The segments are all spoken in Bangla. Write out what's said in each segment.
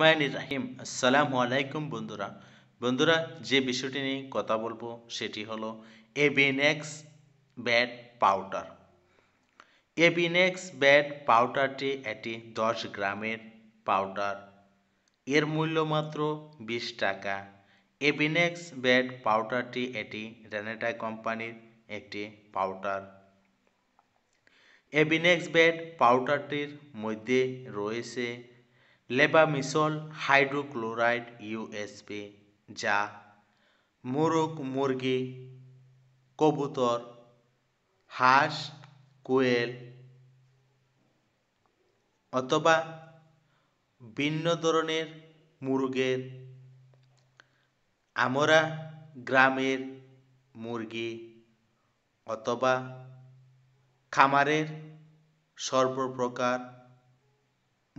রহমান রাহিম আসসালামু আলাইকুম বন্ধুরা বন্ধুরা যে বিষয়টি নিয়ে কথা বলবো সেটি হলো এবিনেক্স ব্যাড পাউডার এবিনেক্স ব্যাড পাউডারটি এটি দশ গ্রামের পাউডার এর মূল্য মাত্র বিশ টাকা এবিনেক্স ব্যাড পাউডারটি এটি রেনেটা কোম্পানির একটি পাউডার এবিনেক্স ব্যাড পাউডারটির মধ্যে রয়েছে লেবামিসল হাইড্রোক্লোরাইড ইউএসপি যা মোরগ মুরগি কবুতর হাঁস কোয়েল অথবা ভিন্ন ধরনের মুরগের আমরা গ্রামের মুরগি অথবা খামারের সর্বপ্রকার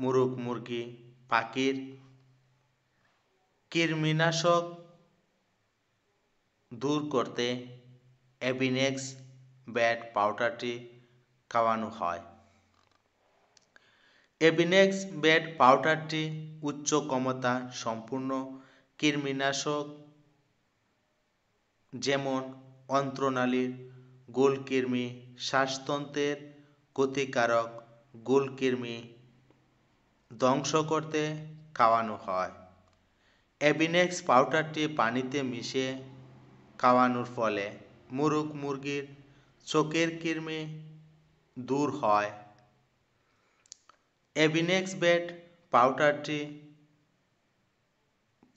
মুরগ মুরগি পাখির কৃমিনাশক দূর করতে অ্যাভিনেক্স ব্যাট পাউডারটি খাওয়ানো হয় এভিনেক্স বেড পাউডারটি উচ্চ ক্ষমতা সম্পূর্ণ কৃমিনাশক যেমন অন্ত্রনালীর গোলকৃমি শ্বাসতন্ত্রের ক্ষতিকারক গোলকৃমি ধ্বংস করতে খাওয়ানো হয় অ্যাবিনেক্স পাউডারটি পানিতে মিশে খাওয়ানোর ফলে মুরগ মুরগির চোখের কৃমি দূর হয় অ্যাবিনেক্স বেড পাউডারটি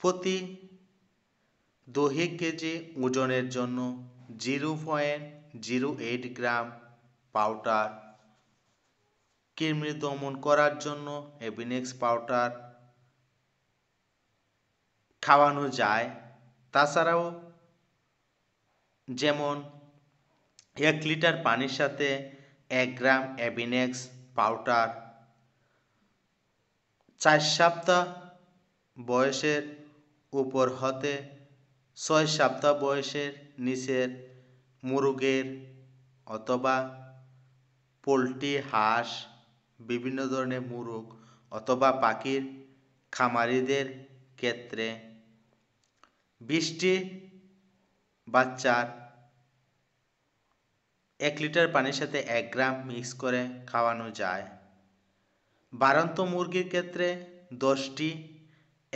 প্রতি দৈহিক কেজি ওজনের জন্য zero point zero eight gram powder কৃমি দমন করার জন্য অ্যাবিনেক্স পাউডার খাওয়ানো যায় তাছাড়াও যেমন এক লিটার পানির সাথে এক গ্রাম অ্যাভিনেক্স পাউডার চার সপ্তাহ বয়সের উপর হতে ছয় সপ্তাহ বয়সের নিচের মুরগের অথবা পোলট্রি হাঁস বিভিন্ন ধরনের মুরগ অথবা পাখির খামারিদের ক্ষেত্রে বৃষ্টি বাচ্চার এক লিটার পানির সাথে এক গ্রাম মিক্স করে খাওয়ানো যায় বারন্ত মুরগির ক্ষেত্রে দশটি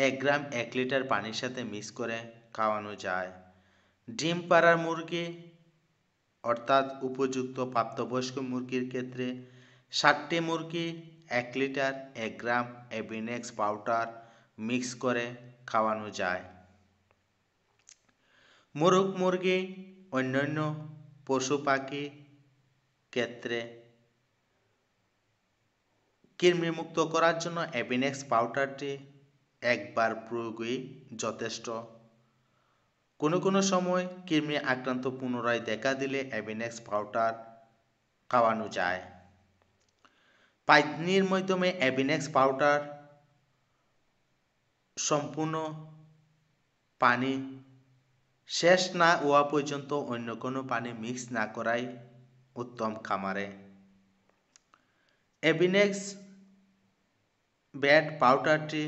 এক গ্রাম এক লিটার পানির সাথে মিক্স করে খাওয়ানো যায় ডিম পাড়ার মুরগি অর্থাৎ উপযুক্ত প্রাপ্তবয়স্ক মুরগির ক্ষেত্রে ষাটটি মুরগি এক লিটার এক গ্রাম অ্যাবিনেক্স পাউডার মিক্স করে খাওয়ানো যায় মুরগ মুরগি অন্যান্য পশু পাখি ক্ষেত্রে কৃমিমুক্ত করার জন্য অ্যাবিনেক্স পাউডারটি একবার প্রয়োগই যথেষ্ট কোনো কোনো সময় কৃমি আক্রান্ত পুনরায় দেখা দিলে অ্যাভিনেক্স পাউডার খাওয়ানো যায় পাইনির মাধ্যমে অ্যাবিনেক্স পাউডার সম্পূর্ণ পানি শেষ না হওয়া পর্যন্ত অন্য কোনো পানি মিক্স না করাই উত্তম খামারে অ্যাবিনেক্স ব্যাড পাউডারটি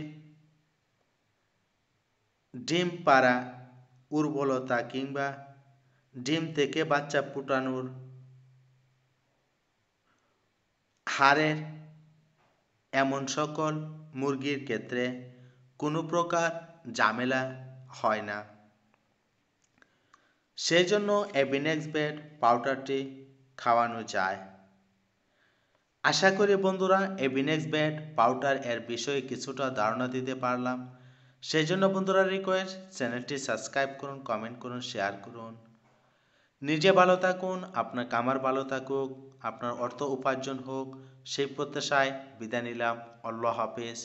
ডিম পাড়া উর্বরতা কিংবা ডিম থেকে বাচ্চা ফুটানোর হাড়ের এমন সকল মুরগির ক্ষেত্রে কোনো প্রকার ঝামেলা হয় না সেই জন্য এভিনেক্স বেড পাউডারটি খাওয়ানো যায় আশা করি বন্ধুরা এভিনেক্স বেড পাউডার এর বিষয়ে কিছুটা ধারণা দিতে পারলাম সেই জন্য বন্ধুরা রিকোয়েস্ট চ্যানেলটি সাবস্ক্রাইব করুন কমেন্ট করুন শেয়ার করুন নিজে ভালো থাকুন আপনার কামার ভালো থাকুক আপনার অর্থ উপার্জন হোক সেই প্রত্যাশায় বিদায় নিলাম আল্লাহ হাফেজ